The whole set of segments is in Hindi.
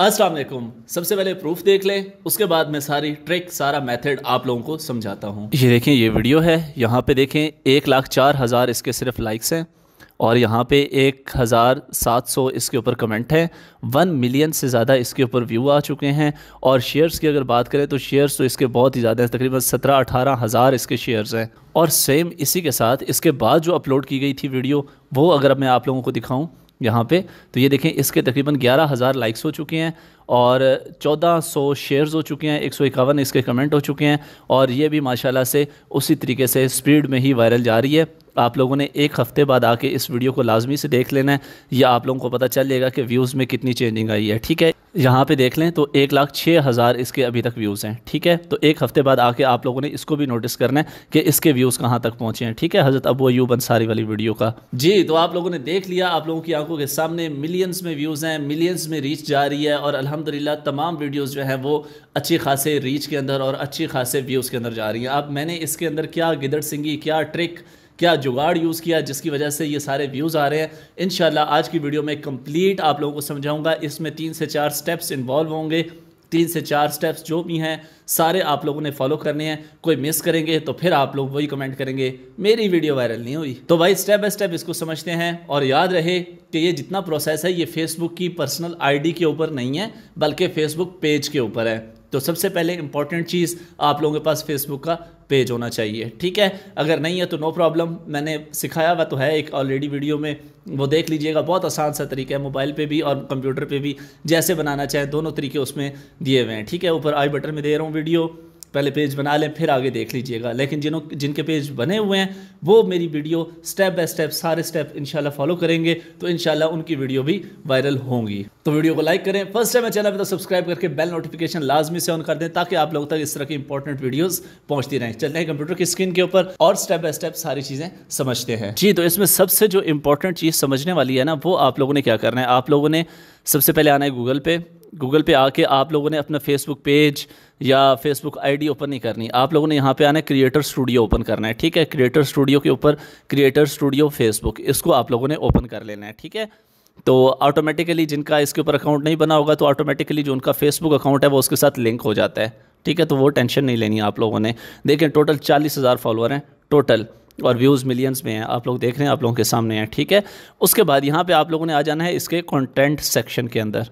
अस्सलाम वालेकुम सबसे पहले प्रूफ देख लें उसके बाद मैं सारी ट्रिक सारा मेथड आप लोगों को समझाता हूँ ये देखें ये वीडियो है यहाँ पे देखें एक लाख चार हज़ार इसके सिर्फ लाइक्स हैं और यहाँ पे एक हज़ार सात सौ इसके ऊपर कमेंट हैं वन मिलियन से ज़्यादा इसके ऊपर व्यू आ चुके हैं और शेयर्स की अगर बात करें तो शेयर्स तो इसके बहुत ही ज़्यादा हैं तकरीबन सत्रह अठारह हज़ार इसके शेयर्स हैं और सेम इसी के साथ इसके बाद जो अपलोड की गई थी वीडियो वो अगर मैं आप लोगों को दिखाऊँ यहाँ पे तो ये देखें इसके तकरीबन ग्यारह हज़ार लाइक्स हो चुके हैं और 1400 शेयर्स हो चुके हैं एक सौ इक्यावन इसके कमेंट हो चुके हैं और ये भी माशाल्लाह से उसी तरीके से स्पीड में ही वायरल जा रही है आप लोगों ने एक हफ़्ते बाद आके इस वीडियो को लाजमी से देख लेना है या आप लोगों को पता चल जाएगा कि व्यूज़ में कितनी चेंजिंग आई है ठीक है यहाँ पे देख लें तो एक लाख छः हज़ार इसके अभी तक व्यूज़ हैं ठीक है तो एक हफ़्ते बाद आके आप लोगों ने इसको भी नोटिस करना है कि इसके व्यूज़ कहाँ तक पहुँचे हैं ठीक है हज़रत अबू अयूब अंसारी वाली वीडियो का जी तो आप लोगों ने देख लिया आप लोगों की आंखों के सामने मिलियंस में व्यूज़ हैं मिलियंस में रीच जा रही है और अलहमद अलहमदिल्ला तमाम वीडियोज़ जो है वो अच्छी खासे रीच के अंदर और अच्छी खासे व्यूज़ के अंदर जा रही हैं अब मैंने इसके अंदर क्या गिदड़ सिंगी क्या ट्रिक क्या जुगाड़ यूज़ किया जिसकी वजह से ये सारे व्यूज़ आ रहे हैं इन आज की वीडियो में कम्प्लीट आप लोगों को समझाऊँगा इसमें तीन से चार स्टेप्स इन्वॉल्व होंगे तीन से चार स्टेप्स जो भी हैं सारे आप लोगों ने फॉलो करने हैं कोई मिस करेंगे तो फिर आप लोग वही कमेंट करेंगे मेरी वीडियो वायरल नहीं हुई तो भाई स्टेप बाय स्टेप इसको समझते हैं और याद रहे कि ये जितना प्रोसेस है ये फेसबुक की पर्सनल आईडी के ऊपर नहीं है बल्कि फेसबुक पेज के ऊपर है तो सबसे पहले इंपॉर्टेंट चीज़ आप लोगों के पास फेसबुक का पेज होना चाहिए ठीक है अगर नहीं है तो नो प्रॉब्लम मैंने सिखाया हुआ तो है एक ऑलरेडी वीडियो में वो देख लीजिएगा बहुत आसान सा तरीका है मोबाइल पे भी और कंप्यूटर पे भी जैसे बनाना चाहें दोनों तरीके उसमें दिए हुए हैं ठीक है ऊपर आई बटन में दे रहा हूँ वीडियो पहले पेज बना लें फिर आगे देख लीजिएगा लेकिन जिनों जिनके पेज बने हुए हैं वो मेरी वीडियो स्टेप बाय स्टेप सारे स्टेप इंशाल्लाह फॉलो करेंगे तो इंशाल्लाह उनकी वीडियो भी वायरल होंगी तो वीडियो को लाइक करें फर्स्ट टाइम चैनल पर तो सब्सक्राइब करके बेल नोटिफिकेशन लाजमी से ऑन कर दें ताकि आप लोगों तक इस तरह की इंपॉर्टेंट वीडियोज़ पहुंचती रहें चलते हैं कंप्यूटर की स्क्रीन के ऊपर और स्टेप बाय स्टेप सारी चीज़ें समझते हैं जी तो इसमें सबसे जो इंपॉर्टेंट चीज़ समझने वाली है ना वो आप लोगों ने क्या करना है आप लोगों ने सबसे पहले आना है गूगल पे गूगल पे आके आप लोगों ने अपना फेसबुक पेज या फेसबुक आईडी ओपन नहीं करनी आप लोगों ने यहाँ पे आना है क्रिएटर स्टूडियो ओपन करना है ठीक है क्रिएटर स्टूडियो के ऊपर क्रिएटर स्टूडियो फेसबुक इसको आप लोगों ने ओपन कर लेना है ठीक है तो ऑटोमेटिकली जिनका इसके ऊपर अकाउंट नहीं बना होगा तो ऑटोमेटिकली जो उनका फेसबुक अकाउंट है वो उसके साथ लिंक हो जाता है ठीक है तो वो टेंशन नहीं लेनी आप लोगों ने देखें टोटल चालीस हज़ार फॉलोअर हैं टोटल और व्यूज़ मिलियंस में हैं आप लोग देख रहे हैं आप लोगों के सामने हैं ठीक है उसके बाद यहाँ पे आप लोगों ने आ जाना है इसके कंटेंट सेक्शन के अंदर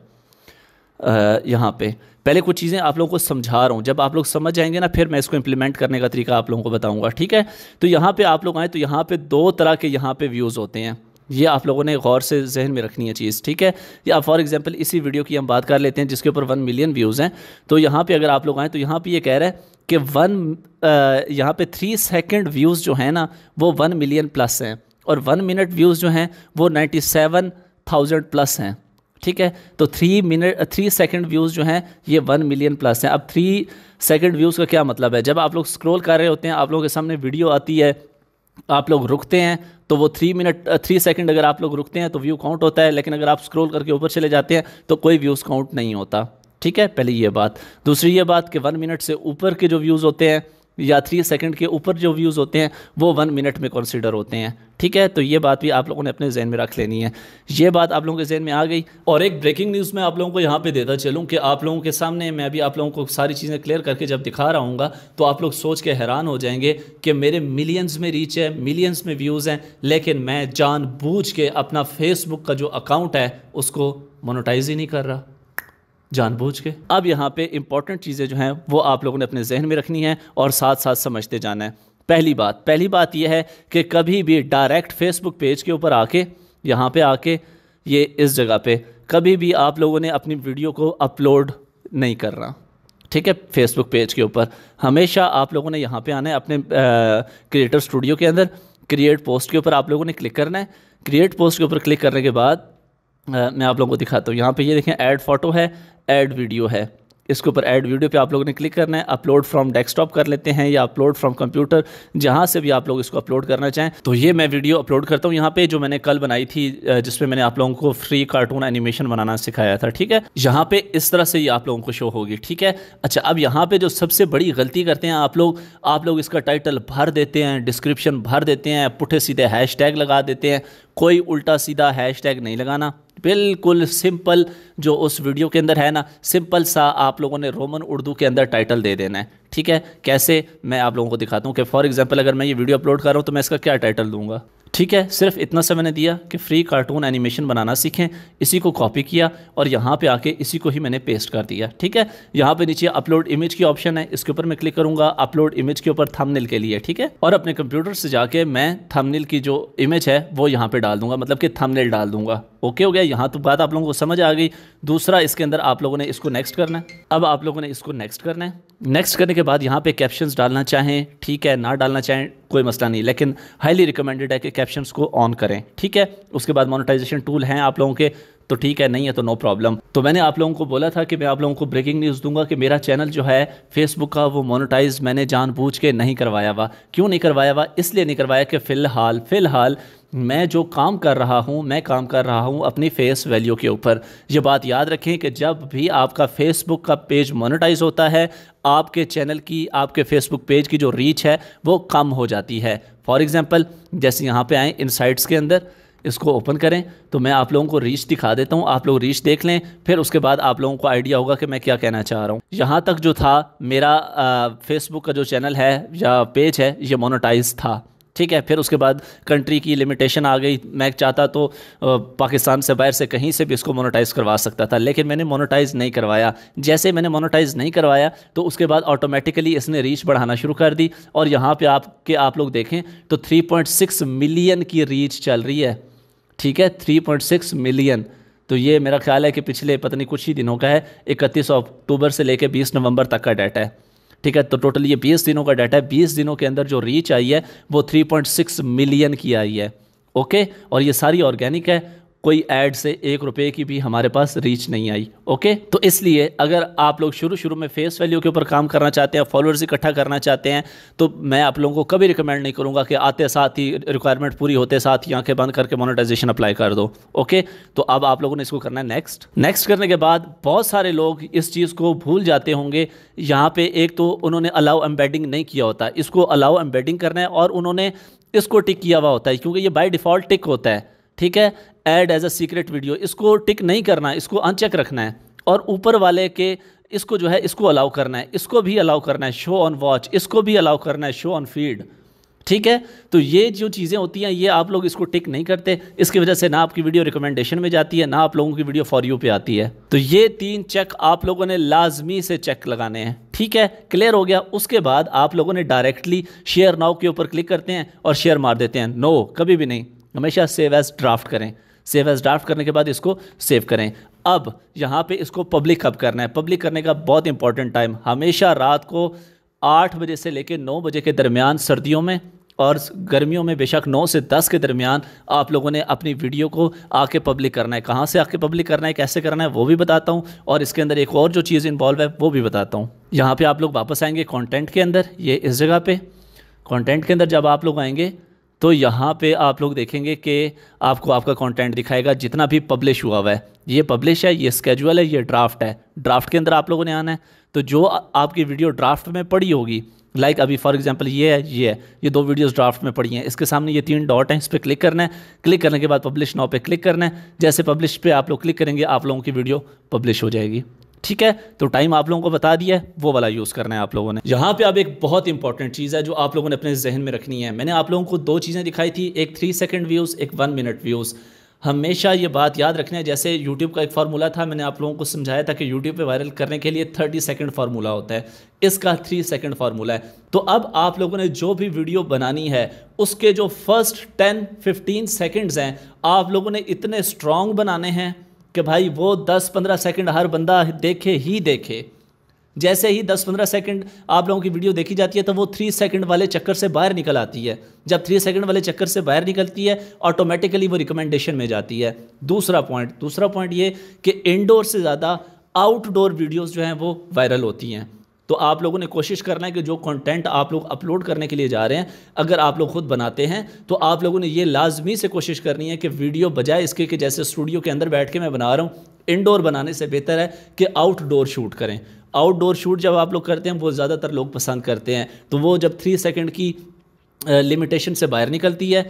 यहाँ पे पहले कुछ चीज़ें आप लोगों को समझा रहा हूँ जब आप लोग समझ जाएंगे ना फिर मैं इसको इम्प्लीमेंट करने का तरीका आप लोगों को बताऊँगा ठीक है तो यहाँ पर आप लोग आएँ तो यहाँ पर दो तरह के यहाँ पर व्यूज़ होते हैं ये आप लोगों ने गौर से जहन में रखनी है चीज़ ठीक है या फॉर एग्जांपल इसी वीडियो की हम बात कर लेते हैं जिसके ऊपर वन मिलियन व्यूज़ हैं तो यहाँ पे अगर आप लोग आएँ तो यहाँ पे ये यह कह रहा है कि वन यहाँ पे थ्री सेकंड व्यूज़ जो हैं ना वो वन मिलियन प्लस हैं और वन मिनट व्यूज़ जो हैं वो नाइन्टी सेवन थाउजेंड प्लस हैं ठीक है तो three minute three second views जो हैं ये वन मिलियन प्लस हैं अब थ्री सेकंड व्यूज़ का क्या मतलब है जब आप लोग स्क्रॉल कर रहे होते हैं आप लोगों के सामने वीडियो आती है आप लोग रुकते हैं तो वो थ्री मिनट थ्री सेकंड अगर आप लोग रुकते हैं तो व्यू काउंट होता है लेकिन अगर आप स्क्रोल करके ऊपर चले जाते हैं तो कोई व्यूज़ काउंट नहीं होता ठीक है पहले ये बात दूसरी ये बात कि वन मिनट से ऊपर के जो व्यूज़ होते हैं या थ्री सेकंड के ऊपर जो व्यूज़ होते हैं वो वन मिनट में कंसिडर होते हैं ठीक है तो ये बात भी आप लोगों ने अपने जहन में रख लेनी है ये बात आप लोगों के जहन में आ गई और एक ब्रेकिंग न्यूज़ मैं आप लोगों को यहाँ पे देता चलूँ कि आप लोगों के सामने मैं अभी आप लोगों को सारी चीज़ें क्लियर करके जब दिखा रहा हूँ तो आप लोग सोच के हैरान हो जाएंगे कि मेरे मिलियंस में रीच है मिलियंस में व्यूज़ हैं लेकिन मैं जानबूझ के अपना फेसबुक का जो अकाउंट है उसको मोनोटाइज ही नहीं कर रहा जानबूझ के अब यहाँ पे इंपॉर्टेंट चीज़ें जो हैं वो आप लोगों ने अपने जहन में रखनी है और साथ साथ समझते जाना है पहली बात पहली बात यह है कि कभी भी डायरेक्ट फेसबुक पेज के ऊपर आके यहाँ पे आके ये इस जगह पे कभी भी आप लोगों ने अपनी वीडियो को अपलोड नहीं करना ठीक है फेसबुक पेज के ऊपर हमेशा आप लोगों ने यहाँ पे आना है अपने क्रिएटर स्टूडियो के अंदर क्रिएट पोस्ट के ऊपर आप लोगों ने क्लिक करना है क्रिएट पोस्ट के ऊपर क्लिक करने के बाद आ, मैं आप लोगों को दिखाता हूँ यहाँ पे ये देखें ऐड फोटो है ऐड वीडियो है इसके ऊपर ऐड वीडियो पे आप लोगों ने क्लिक करना है अपलोड फ्रॉम डेस्कटॉप कर लेते हैं या अपलोड फ्रॉम कंप्यूटर जहां से भी आप लोग इसको अपलोड करना चाहें तो ये मैं वीडियो अपलोड करता हूँ यहाँ पे जो मैंने कल बनाई थी जिसमें मैंने आप लोगों को फ्री कार्टून एनिमेशन बनाना सिखाया था ठीक है यहाँ पे इस तरह से ये आप लोगों को शो होगी ठीक है अच्छा अब यहाँ पे जो सबसे बड़ी गलती करते हैं आप लोग आप लोग इसका टाइटल भर देते हैं डिस्क्रिप्शन भर देते हैं पुठे सीधे हैश लगा देते हैं कोई उल्टा सीधा हैश नहीं लगाना बिल्कुल सिंपल जो उस वीडियो के अंदर है ना सिंपल सा आप लोगों ने रोमन उर्दू के अंदर टाइटल दे देना है ठीक है कैसे मैं आप लोगों को दिखाता हूँ कि फॉर एग्जाम्पल अगर मैं ये वीडियो अपलोड कर रहा हूँ तो मैं इसका क्या टाइटल दूंगा ठीक है सिर्फ इतना सा मैंने दिया कि फ्री कार्टून एनिमेशन बनाना सीखें इसी को कॉपी किया और यहाँ पे आके इसी को ही मैंने पेस्ट कर दिया ठीक है यहाँ पे नीचे अपलोड इमेज की ऑप्शन है इसके ऊपर मैं क्लिक करूँगा अपलोड इमेज के ऊपर थंबनेल के लिए ठीक है और अपने कंप्यूटर से जाके मैं थंबनेल की जो इमेज है वो यहाँ पर डाल दूंगा मतलब कि थंबनेल डाल दूंगा ओके हो गया यहाँ तो बात आप लोगों को समझ आ गई दूसरा इसके अंदर आप लोगों ने इसको नेक्स्ट करना है अब आप लोगों ने इसको नेक्स्ट करना है नेक्स्ट करने के बाद यहाँ पे कैप्शंस डालना चाहें ठीक है ना डालना चाहें कोई मसला नहीं लेकिन हाईली रिकमेंडेड है कि कैप्शंस को ऑन करें ठीक है उसके बाद मोनेटाइजेशन टूल हैं आप लोगों के तो ठीक है नहीं है तो नो प्रॉब्लम तो मैंने आप लोगों को बोला था कि मैं आप लोगों को ब्रेकिंग न्यूज़ दूंगा कि मेरा चैनल जो है फेसबुक का वो मोनोटाइज मैंने जानबूझ के नहीं करवाया हुआ क्यों नहीं करवाया हुआ इसलिए नहीं करवाया कि फ़िलहाल फ़िलहाल मैं जो काम कर रहा हूँ मैं काम कर रहा हूँ अपनी फेस वैल्यू के ऊपर ये बात याद रखें कि जब भी आपका फेसबुक का पेज मोनेटाइज होता है आपके चैनल की आपके फेसबुक पेज की जो रीच है वो कम हो जाती है फॉर एग्ज़ाम्पल जैसे यहाँ पे आए इनसाइट्स के अंदर इसको ओपन करें तो मैं आप लोगों को रीच दिखा देता हूँ आप लोग रीच देख लें फिर उसके बाद आप लोगों को आइडिया होगा कि मैं क्या कहना चाह रहा हूँ यहाँ तक जो था मेरा फेसबुक का जो चैनल है या पेज है ये मोनोटाइज था ठीक है फिर उसके बाद कंट्री की लिमिटेशन आ गई मैं चाहता तो पाकिस्तान से बाहर से कहीं से भी इसको मोनोटाइज़ करवा सकता था लेकिन मैंने मोनोटाइज़ नहीं करवाया जैसे मैंने मोनोटाइज़ नहीं करवाया तो उसके बाद ऑटोमेटिकली इसने रीच बढ़ाना शुरू कर दी और यहाँ पे आपके आप लोग देखें तो 3.6 मिलियन की रीच चल रही है ठीक है 3.6 मिलियन तो ये मेरा ख्याल है कि पिछले पता नहीं कुछ ही दिनों का है इकतीस अक्टूबर से लेकर बीस नवंबर तक का डाटा है ठीक है तो टोटल ये बीस दिनों का डाटा है बीस दिनों के अंदर जो रीच आई है वो थ्री पॉइंट सिक्स मिलियन की आई है ओके और ये सारी ऑर्गेनिक है कोई ऐड से एक रुपए की भी हमारे पास रीच नहीं आई ओके तो इसलिए अगर आप लोग शुरू शुरू में फेस वैल्यू के ऊपर काम करना चाहते हैं फॉलोअर्स इकट्ठा करना चाहते हैं तो मैं आप लोगों को कभी रिकमेंड नहीं करूँगा कि आते साथ ही रिक्वायरमेंट पूरी होते साथ ही आंखें बंद करके मोनिटाइजेशन अप्लाई कर दो ओके तो अब आप लोगों ने इसको करना है नेक्स्ट नेक्स्ट करने के बाद बहुत सारे लोग इस चीज़ को भूल जाते होंगे यहाँ पर एक तो उन्होंने अलाउ एम्बेडिंग नहीं किया होता इसको अलाउ एम्बेडिंग करना है और उन्होंने इसको टिक किया हुआ होता है क्योंकि ये बाई डिफ़ॉल्ट टिक होता है ठीक है add as a secret video इसको टिक नहीं करना है इसको अनचेक रखना है और ऊपर वाले के इसको जो है इसको अलाउ करना है इसको भी अलाउ करना है शो ऑन वॉच इसको भी अलाउ करना है शो ऑन फीड ठीक है तो ये जो चीज़ें होती हैं ये आप लोग इसको टिक नहीं करते इसकी वजह से ना आपकी वीडियो रिकमेंडेशन में जाती है ना आप लोगों की वीडियो फॉर यू पे आती है तो ये तीन चेक आप लोगों ने लाजमी से चेक लगाने हैं ठीक है क्लियर हो गया उसके बाद आप लोगों ने डायरेक्टली शेयर नाव के ऊपर क्लिक करते हैं और शेयर मार देते हैं नो कभी भी नहीं हमेशा सेव एज ड्राफ्ट करें सेव एज ड्राफ्ट करने के बाद इसको सेव करें अब यहाँ पे इसको पब्लिक हब करना है पब्लिक करने का बहुत इंपॉर्टेंट टाइम हमेशा रात को आठ बजे से लेकर नौ बजे के दरमियान सर्दियों में और गर्मियों में बेशक 9 से 10 के दरमियान आप लोगों ने अपनी वीडियो को आके पब्लिक करना है कहाँ से आके पब्लिक करना है कैसे करना है वो भी बताता हूँ और इसके अंदर एक और जो चीज़ इन्वॉल्व है वो भी बताता हूँ यहाँ पे आप लोग वापस आएंगे कंटेंट के अंदर ये इस जगह पे कंटेंट के अंदर जब आप लोग आएंगे तो यहाँ पे आप लोग देखेंगे कि आपको आपका कंटेंट दिखाएगा जितना भी पब्लिश हुआ हुआ है ये पब्लिश है ये स्केजुअल है ये ड्राफ्ट है ड्राफ्ट के अंदर आप लोगों ने आना है तो जो आपकी वीडियो ड्राफ्ट में पड़ी होगी लाइक like अभी फॉर एग्जांपल ये है ये है ये दो वीडियोस ड्राफ्ट में पड़ी हैं इसके सामने ये तीन डॉट हैं इस पर क्लिक करना है क्लिक करने के बाद पब्लिश नाव पे क्लिक करना है जैसे पब्लिश पे आप लोग क्लिक करेंगे आप लोगों की वीडियो पब्लिश हो जाएगी ठीक है तो टाइम आप लोगों को बता दिया है वो वाला यूज़ करना है आप लोगों ने यहाँ पे अब एक बहुत इंपॉर्टेंट चीज़ है जो आप लोगों ने अपने जहन में रखनी है मैंने आप लोगों को दो चीज़ें दिखाई थी एक थ्री सेकेंड व्यूज़ एक वन मिनट व्यूज़ हमेशा ये बात याद रखना है जैसे यूट्यूब का एक फार्मूला था मैंने आप लोगों को समझाया था कि यूट्यूब पे वायरल करने के लिए थर्टी सेकेंड फार्मूला होता है इसका थ्री सेकेंड फार्मूला है तो अब आप लोगों ने जो भी वीडियो बनानी है उसके जो फर्स्ट टेन फिफ्टीन सेकेंड्स हैं आप लोगों ने इतने स्ट्रॉन्ग बनाने हैं कि भाई वो दस पंद्रह सेकंड हर बंदा देखे ही देखे जैसे ही 10-15 सेकंड आप लोगों की वीडियो देखी जाती है तो वो थ्री सेकंड वाले चक्कर से बाहर निकल आती है जब थ्री सेकंड वाले चक्कर से बाहर निकलती है ऑटोमेटिकली वो रिकमेंडेशन में जाती है दूसरा पॉइंट दूसरा पॉइंट ये कि इनडोर से ज़्यादा आउटडोर वीडियोज़ जो हैं वो वायरल होती हैं तो आप लोगों ने कोशिश करना है कि जो कंटेंट आप लोग अपलोड करने के लिए जा रहे हैं अगर आप लोग ख़ुद बनाते हैं तो आप लोगों ने ये लाजमी से कोशिश करनी है कि वीडियो बजाय इसके कि जैसे स्टूडियो के अंदर बैठ के मैं बना रहा हूँ इनडोर बनाने से बेहतर है कि आउटडोर शूट करें आउटडोर शूट जब आप लोग करते हैं वो ज़्यादातर लोग पसंद करते हैं तो वो जब थ्री सेकेंड की लिमिटेशन से बाहर निकलती है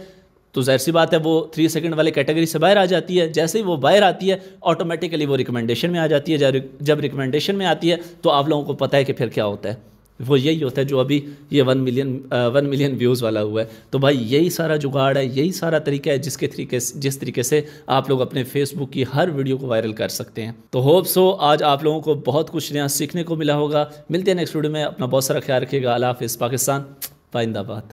तो जहर सी बात है वो थ्री सेकंड वाले कैटेगरी से बाहर आ जाती है जैसे ही वो बाहर आती है ऑटोमेटिकली वो रिकमेंडेशन में आ जाती है जब रिकमेंडेशन में आती है तो आप लोगों को पता है कि फिर क्या होता है वो यही होता है जो अभी ये one million one million views वाला हुआ है तो भाई यही सारा जुगाड़ है यही सारा तरीका है जिसके तरीके जिस तरीके से आप लोग अपने फेसबुक की हर वीडियो को वायरल कर सकते हैं तो होप सो आज आप लोगों को बहुत कुछ नया सीखने को मिला होगा मिलते हैं नेक्स्ट वीडियो में अपना बहुत सारा ख्याल रखिएगा अला हाफ़ पाकिस्तान पाइंदाबाद